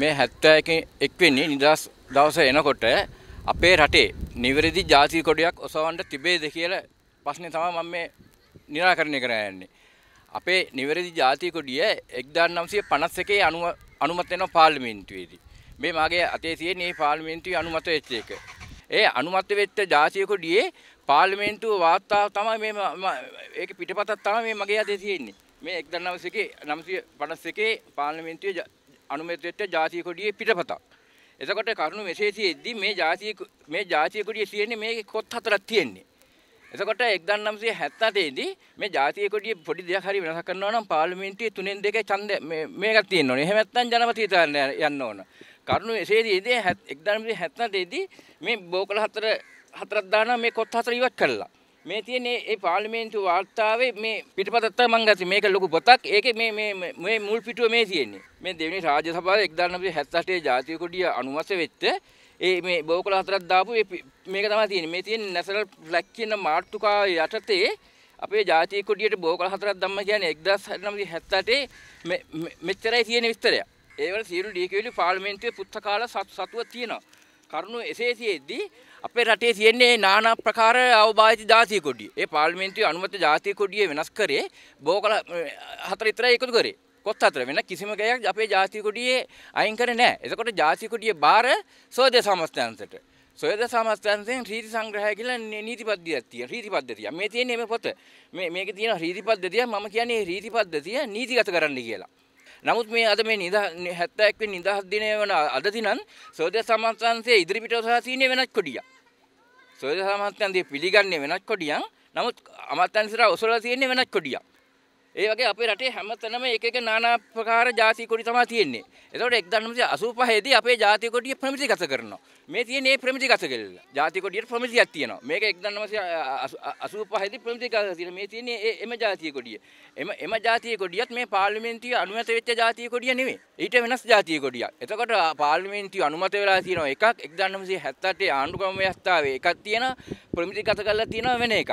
මේ 70 එක් වෙන්නේ නිදහස් දවස එනකොට අපේ රටේ නිවැරදි ජාතික කොටයක් ඔසවන්න තිබේද කියලා ප්‍රශ්නේ තමයි මම මේ निराකරණය කර යන්නේ. අපේ නිවැරදි ජාතික කොටිය 1951 අනුව අනුමත වෙන පාර්ලිමේන්තුවේදී. මේ මාගේ අතේ තියෙන මේ පාර්ලිමේන්තුවේ අනුමත වෙච්ච එක. ඒ අනුමත වෙච්ච ජාතික කොටියේ පාර්ලිමේන්තුව වාර්තාව තමයි මේ ඒක පිටපතක් තමයි මේ මගේ අතේ තියෙන්නේ. මේ 1951 951 පාර්ලිමේන්තුවේ අනුමත වෙච්ච ජාතිය කොඩියේ පිටපතක්. එතකොට කරුණු මෙසේ තියෙද්දි මේ ජාතිය මේ ජාතිය කොඩිය තියෙන්නේ මේ කොත් හතරක් තියෙන්නේ. එතකොට 1970 දී මේ ජාතිය කොඩිය පොඩි දෙයක් හරි වෙනසක් කරනවා නම් පාර්ලිමේන්තුවේ තුනෙන් දෙකේ ඡන්ද මේ මේකක් තියෙන්න ඕනේ. එහෙම නැත්නම් ජනපති තරණ යන්න ඕන. කරුණු එසේ දීදී 1970 දී මේ බෝකල හතර හතරක් දානවා මේ කොත් හතර ඉවත් කළා. මේ තියෙන ඒ පාර්ලිමේන්තු වාර්තාවේ මේ පිටපතත් මම ගත්තා මේක ලොකු පොතක් ඒකේ මේ මේ මේ මුල් පිටුව මේ තියෙන්නේ මේ දෙවෙනි රාජ්‍ය සභාවේ 1978 ජාතික කොඩිය අනුමත වෙච්ච ඒ මේ බෝකල හතරක් දාපු මේක තමයි තියෙන්නේ මේ තියෙන නැෂනල් ෆ්ලැග් කියන මාතෘකාව යටතේ අපේ ජාතික කොඩියට බෝකල හතරක් දැම්ම කියන්නේ 1978 මෙච්චරයි තියෙන විස්තරය ඒවල සියලු ඩීකේලි පාර්ලිමේන්තුවේ පුස්තකාල සතුව තියෙනවා කරුණු එසේ සියද්දී අපේ රටේ තියෙන්නේ নানা ප්‍රකාර අවබෝධිත ජාතිය කොඩිය. ඒ පාර්ලිමේන්තුවේ අනුමත ජාතිය කොඩිය වෙනස් කරේ බෝකල හතර විතරයි එකතු කරේ. කොත් හතර වෙන කිසිම ගයක් අපේ ජාතිය කොඩියේ අයින් කරේ නැහැ. එතකොට ජාතිය කොඩියේ බාර සෝදේ සමස්තයන්සට. සොයද සමස්තන්යෙන් රීති සංග්‍රහය කියලා නීති පද්ධතියක් තියෙන රීති පද්ධතිය. මේ තියෙන්නේ මේ පොත. මේ මේකේ තියෙන රීති පද්ධතිය මම කියන්නේ රීති පද්ධතිය නීතිගත කරන්න කියලා. නමුත් මේ අද මේ නිදා 71 වෙනි නිදහස් දිනය වන අද දිනන් සෝදිය සමාජාංශයේ ඉදිරිපිට සහ සීනේ වෙනත් කොඩියක්. සෝදිය සමාජාංශයේ පිළිගන්නේ වෙනත් කොඩියක්. නමුත් අමාත්‍යංශ රට ඔසවලා තියෙන්නේ වෙනත් කොඩියක්. ඒ වගේ අපේ රටේ හැමතැනම එක එක নানা ප්‍රකාර ಜಾති කොටි තමයි තියෙන්නේ. ඒතකොට 1985 දී අපේ ಜಾති කොටිය ප්‍රමිතිගත කරනවා. මේ තියෙන මේ ප්‍රමිතිගත කෙල්ල. ಜಾති කොටියට ප්‍රමිතියක් තියෙනවා. මේක 1985 දී ප්‍රමිතිගත තියෙන මේ තියෙන එම ಜಾතිය කොටිය. එම එම ಜಾතිය කොටියත් මේ පාර්ලිමේන්තුවේ අනුමත වෙච්ච ಜಾතිය කොටිය නෙමෙයි. ඊට වෙනස් ಜಾතිය කොටියක්. එතකොට පාර්ලිමේන්තුවේ අනුමත වෙලා තියෙනවා එකක් 1978 ආණ්ඩුක්‍රම ව්‍යවස්ථාවේ එකක් තියෙනවා ප්‍රමිතිගත කරලා තියෙනවා වෙන එකක්.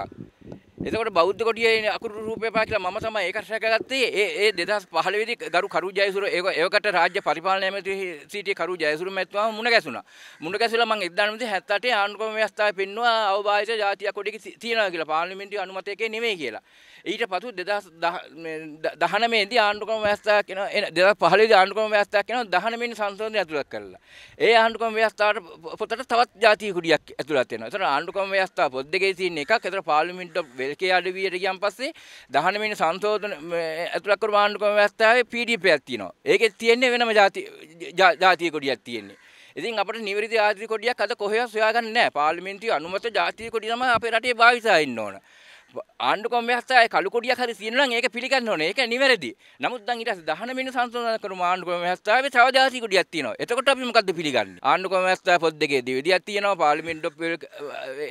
එතකොට බෞද්ධ කොටියේ අකුරු රූපයපා කියලා මම තමයි ඒක රැකගත්තේ. ඒ ඒ 2015 දී ගරු කරු ජයසූර ඒක ඒකට රාජ්‍ය පරිපාලන ඇමති සිටිය කරු ජයසූර මැතිතුමා මුණ ගැසුණා. මුණ ගැසුණා මම 1978 ආණ්ඩුක්‍රම ව්‍යවස්ථාවේ පෙන්නවා අවබෝධය ජාතිය කොටියක තියනවා කියලා පාර්ලිමේන්තුවේ අනුමතයකේ නෙමෙයි කියලා. ඊට පසු 2019 දී ආණ්ඩුක්‍රම ව්‍යවස්ථාව කියන 2015 දී ආණ්ඩුක්‍රම ව්‍යවස්ථාව කියන 19 වෙනි සංශෝධනය ඇතුළත් කළා. ඒ ආණ්ඩුක්‍රම ව්‍යවස්ථාවට පොතට තවත් ජාතිය කුඩියක් ඇතුළත් වෙනවා. ඒතර ආණ්ඩුක්‍රම ව්‍යවස්ථාව පොත් දෙකේ තියෙන එකක්. ඒතර පාර්ලිමේන්තු එකේ අඩවියට ගියන් පස්සේ 19 වෙනි සංශෝධන ඇතුළත් කර මාණ්ඩුකම ව්‍යවස්ථාවේ PDF එකක් තියෙනවා. ඒකේ තියෙන්නේ වෙනම ಜಾති ಜಾතිය කොටියක් තියෙන්නේ. ඉතින් අපට නිවැරදි ආදී කොටියක් අද කොහෙවත් සොයාගන්නේ නැහැ. පාර්ලිමේන්තුවේ අනුමත ಜಾතිය කොටිය තමයි අපේ රටේ භාවිතය ඉන්න ඕන. ආණ්ඩු කොමස්ථාය කළු කොඩියක් හරි සියන නම් ඒක පිළිගන්න ඕනේ. ඒක නිවැරදි. නමුත් දැන් ඊට පස්සේ 19 වෙනි සංශෝධන කරමු ආණ්ඩු කොමස්ථාවේ තව ජාති කොඩියක් තියෙනවා. එතකොට අපි මොකද්ද පිළිගන්නේ? ආණ්ඩු කොමස්ථාය පොත් දෙකේ දෙවිදියක් තියෙනවා. පාර්ලිමේන්තු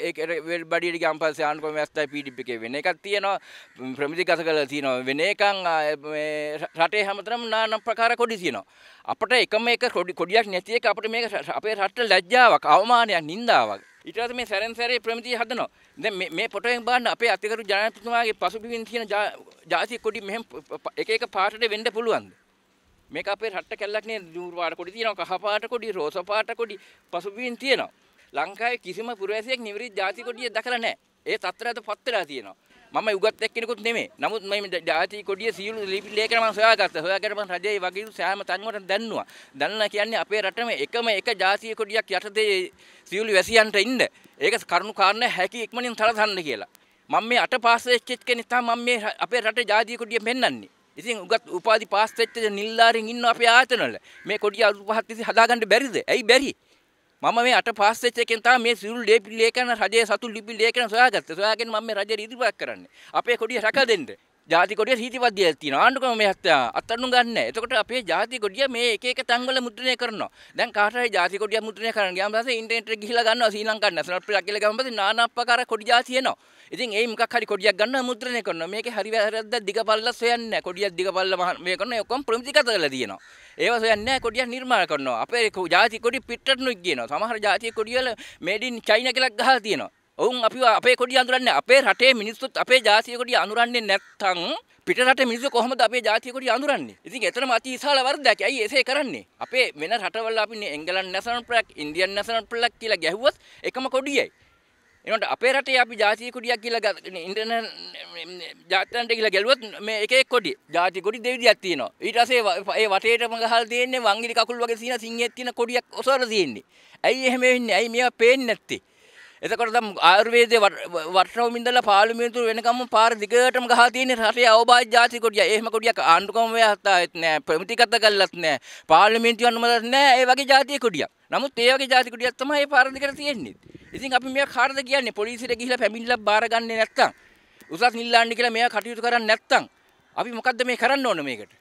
ඒක වෙල් බඩියට ගියාන් පස්සේ ආණ්ඩු කොමස්ථාය PDP එකේ වෙන එකක් තියෙනවා. ප්‍රමිතිගත කරලා තියෙනවා. වෙන එකක් මේ රටේ හැමතරම নানা ප්‍රකාර කොඩි තියෙනවා. අපිට එකම එක කොඩියක් නැති එක අපිට මේක අපේ රටට ලැජ්ජාවක්, අවමානයක්, නින්දාවක්. ඊට පස්සේ මේ සැරෙන් සැරේ ප්‍රමිතිය හදනවා. දැන් මේ මේ ෆොටෝයෙන් බලන්න අපේ අතිගරු ජනාධිපතිතුමාගේ පසුබිමින් තියෙන ජාතික කොඩි මෙහෙම එක එක පාටට වෙන්න පුළුවන්ද? මේක අපේ රට කැල්ලක් නේ දුර පාට කොඩි තියෙනවා, කහ පාට කොඩි, රෝස පාට කොඩි පසුබිමින් තියෙනවා. ලංකාවේ කිසිම පුරවැසියෙක් නිවැරදි ජාතික කොඩිය දැකලා නැහැ. ඒ තත්ත්වයට පත් වෙලා තියෙනවා. මම යුගත් එක්කෙනෙකුත් නෙමෙයි. නමුත් මම ජාති කොඩිය සියලු ලේඛන මම සොයාගත්තා. සොයාගෙන මම රජයේ වගකීම් සෑම තනුවට දැන්නුවා. දැන්නා කියන්නේ අපේ රටම එකම එක ජාතිය කොඩියක් යටතේ සියලු වැසියන්ට ඉන්න. ඒක කරුණු කාරණා හැකි ඉක්මනින් තරසන්න කියලා. මම මේ අට පාස් වෙච්ච කෙනෙක් තමයි මම මේ අපේ රටේ ජාතිය කොඩිය පෙන්වන්නේ. ඉතින් උගත් උපාධි පාස් වෙච්ච නිල්ලාරින් ඉන්න අපේ ආයතනවල මේ කොඩිය අලුත් පහත් ඉතින් හදාගන්න බැරිද? ඇයි බැරි? මම මේ අට පාස් වෙච්ච එකෙන් තමයි මේ සිරුල් ලිපි ලේඛන රජයේ සතු ලිපි ලේඛන සොයාගත්තේ. සොයාගෙන මම මේ රජයට ඉදිරිපත් කරන්නේ. අපේ කොඩිය රැක දෙන්න. ජාති කොටිය සීතිපද්ධතිය තියෙනවා ආණ්ඩුක්‍රම මේ හත්තා අත්අඩංගු ගන්න. එතකොට අපේ ජාති කොටිය මේ එක එක තැන්වල මුද්‍රණය කරනවා. දැන් කාට හරි ජාති කොටිය මුද්‍රණය කරන්න ගියාම පස්සේ ඉන්ටර්නෙට් එකට ගිහිලා ගන්නවා ශ්‍රී ලංකා නැෂනල් ප්ලග් කියලා ගමන් පස්සේ নানা ආකාර කොටි ජාති එනවා. ඉතින් ඒ මොකක් හරි කොටියක් ගන්නවා මුද්‍රණය කරනවා. මේකේ හරි වැරද්ද දිග පල්ලස් හොයන්නේ නැහැ. කොටියක් දිග පල්ල මේ කරන ඔක්කොම ප්‍රමිතිගත කරලා තියෙනවා. ඒව හොයන්නේ නැහැ කොටියක් නිර්මාණ කරනවා. අපේ ජාති කොටි පිටටනුයි කියනවා. සමහර ජාති කොටි වල මේඩ් ඉන් චයිනා කියලා ගහලා තියෙනවා. ඔවුන් අපි අපේ කොඩිය අඳුරන්නේ අපේ රටේ මිනිස්සුත් අපේ ජාතිය කොඩිය අඳුරන්නේ නැත්නම් පිට රට මිනිස්සු කොහොමද අපේ ජාතිය කොඩිය අඳුරන්නේ? ඉතින් එතරම් අති විශාල වරදක්. ඇයි එසේ කරන්නේ? අපේ වෙන රටවල අපි එංගලන්ත national flag, Indian national flag කියලා ගැහුවොත් එකම කොඩියයි. එනට අපේ රටේ අපි ජාතිය කොඩියක් කියලා ඉන්ටර්න ජාත්‍යන්ට කියලා ගැලුවොත් මේ එකේ කොඩි ජාති කොඩි දෙවිදියක් තියෙනවා ඊට පස්සේ ඒ වටේටම ගහලා තියෙන්නේ වංගිලි කකුල් වගේ සීන සිංහෙත් තියෙන කොඩියක් ඔසවලා තියෙන්නේ ඇයි එහෙම වෙන්නේ ඇයි මේවා පේන්නේ නැත්තේ එතකොට ආයුර්වේදයේ වටනෝම ඉඳලා පාර්ලිමේන්තුව වෙනකම්ම පාර දිගටම ගහලා තියෙන රටේ අවබෝධ ජාති කොටිය. එහෙම කොටියක් ආණ්ඩුකම වෙහත්තාෙත් නෑ, ප්‍රමිතිගත කළත් නෑ, පාර්ලිමේන්තුව අනුමතත් නෑ. ඒ වගේ ජාතිය කොටියක්. නමුත් ඒ වගේ ජාති කොටියක් තමයි මේ පාර දිගට තියෙන්නේ. ඉතින් අපි මේක කාටද කියන්නේ? පොලිසියට ගිහිලා පැමිණිලා බාර ගන්නේ නැත්තම්. උසස් නිල්ලාන්නේ කියලා මේවා කටයුතු කරන්නේ නැත්තම්. අපි මොකද්ද මේ කරන්න ඕන මේකට?